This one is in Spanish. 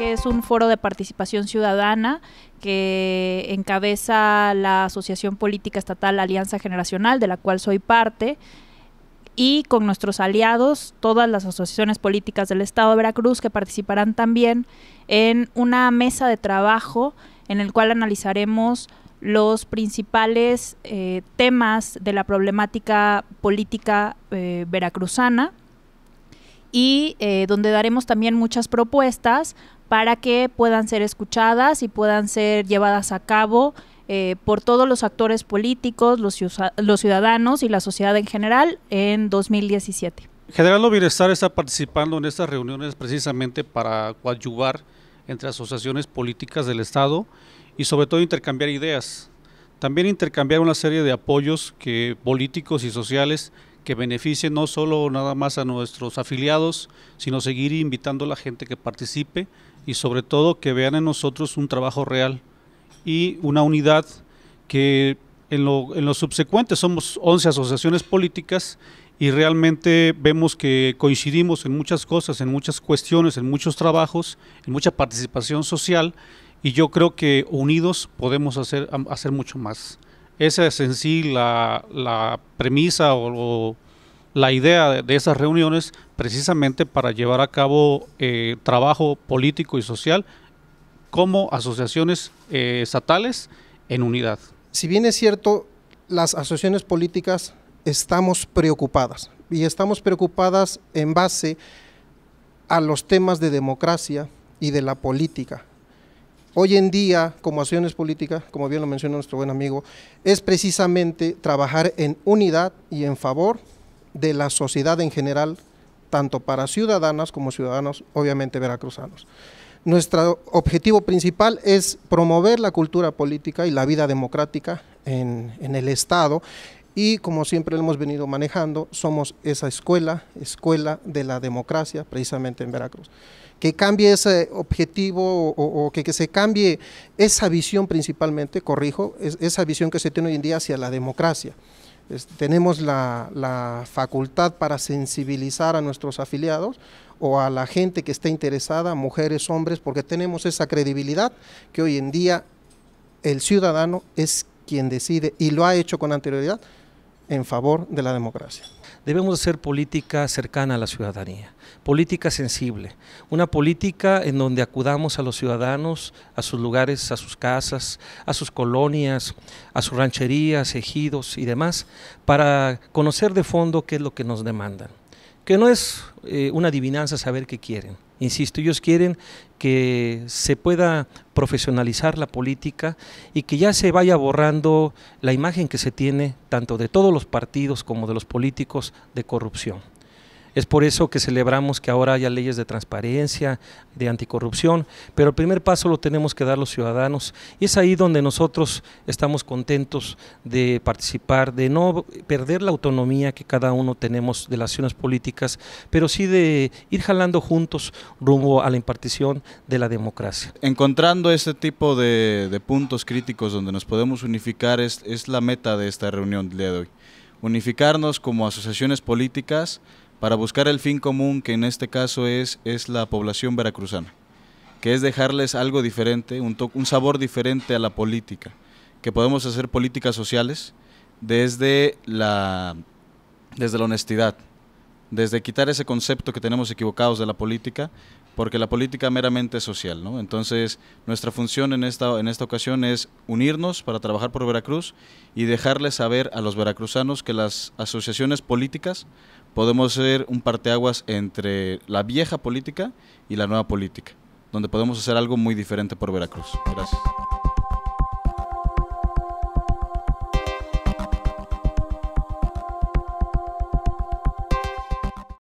que es un foro de participación ciudadana que encabeza la Asociación Política Estatal Alianza Generacional, de la cual soy parte, y con nuestros aliados, todas las asociaciones políticas del Estado de Veracruz, que participarán también en una mesa de trabajo en el cual analizaremos los principales eh, temas de la problemática política eh, veracruzana y eh, donde daremos también muchas propuestas para que puedan ser escuchadas y puedan ser llevadas a cabo eh, por todos los actores políticos, los, ciudadanos y la sociedad en general en 2017. General bienestar está participando en estas reuniones precisamente para coadyuvar entre asociaciones políticas del Estado y sobre todo intercambiar ideas. También intercambiar una serie de apoyos que, políticos y sociales que beneficie no solo nada más a nuestros afiliados, sino seguir invitando a la gente que participe y sobre todo que vean en nosotros un trabajo real y una unidad que en lo, en subsecuente somos 11 asociaciones políticas y realmente vemos que coincidimos en muchas cosas, en muchas cuestiones, en muchos trabajos, en mucha participación social y yo creo que unidos podemos hacer, hacer mucho más esa es en sí la, premisa o, la idea de, esas reuniones, precisamente para llevar a cabo eh, trabajo político y social como asociaciones eh, estatales en unidad. Si bien es cierto, las asociaciones políticas estamos preocupadas y estamos preocupadas en base a los temas de democracia y de la política hoy en día como acciones políticas, como bien lo mencionó nuestro buen amigo, es precisamente trabajar en unidad y en favor de la sociedad en general, tanto para ciudadanas como ciudadanos, obviamente veracruzanos. Nuestro objetivo principal es promover la cultura política y la vida democrática en, en el Estado y como siempre lo hemos venido manejando, somos esa escuela, escuela de la democracia, precisamente en Veracruz. Que cambie ese objetivo o, que, se cambie esa visión principalmente, corrijo, es, esa visión que se tiene hoy en día hacia la democracia. tenemos la, la facultad para sensibilizar a nuestros afiliados o a la gente que está interesada, mujeres, hombres, porque tenemos esa credibilidad que hoy en día el ciudadano es quien decide y lo ha hecho con anterioridad en favor de la democracia. Debemos hacer política cercana a la ciudadanía, política sensible, una política en donde acudamos a los ciudadanos, a sus lugares, a sus casas, a sus colonias, a sus rancherías, ejidos y demás, para conocer de fondo qué es lo que nos demandan, que no es eh, una adivinanza saber qué quieren. Insisto, ellos quieren que se pueda profesionalizar la política y que ya se vaya borrando la imagen que se tiene tanto de todos los partidos como de los políticos de corrupción. Es por eso que celebramos que ahora haya leyes de transparencia, de anticorrupción, pero el primer paso lo tenemos que dar los ciudadanos y es ahí donde nosotros estamos contentos de participar, de no perder la autonomía que cada uno tenemos de las acciones políticas, pero sí de ir jalando juntos rumbo a la impartición de la democracia. Encontrando este tipo de, puntos críticos donde nos podemos unificar es, la meta de esta reunión de hoy. Unificarnos como asociaciones políticas para buscar el fin común que en este caso es, es la población veracruzana, que es dejarles algo diferente, un, un sabor diferente a la política, que podemos hacer políticas sociales desde la, desde la honestidad, desde quitar ese concepto que tenemos equivocados de la política porque la política meramente es social, ¿no? Entonces, nuestra función en esta, en esta ocasión es unirnos para trabajar por Veracruz y dejarles saber a los veracruzanos que las asociaciones políticas podemos ser un parteaguas entre la vieja política y la nueva política, donde podemos hacer algo muy diferente por Veracruz. Gracias.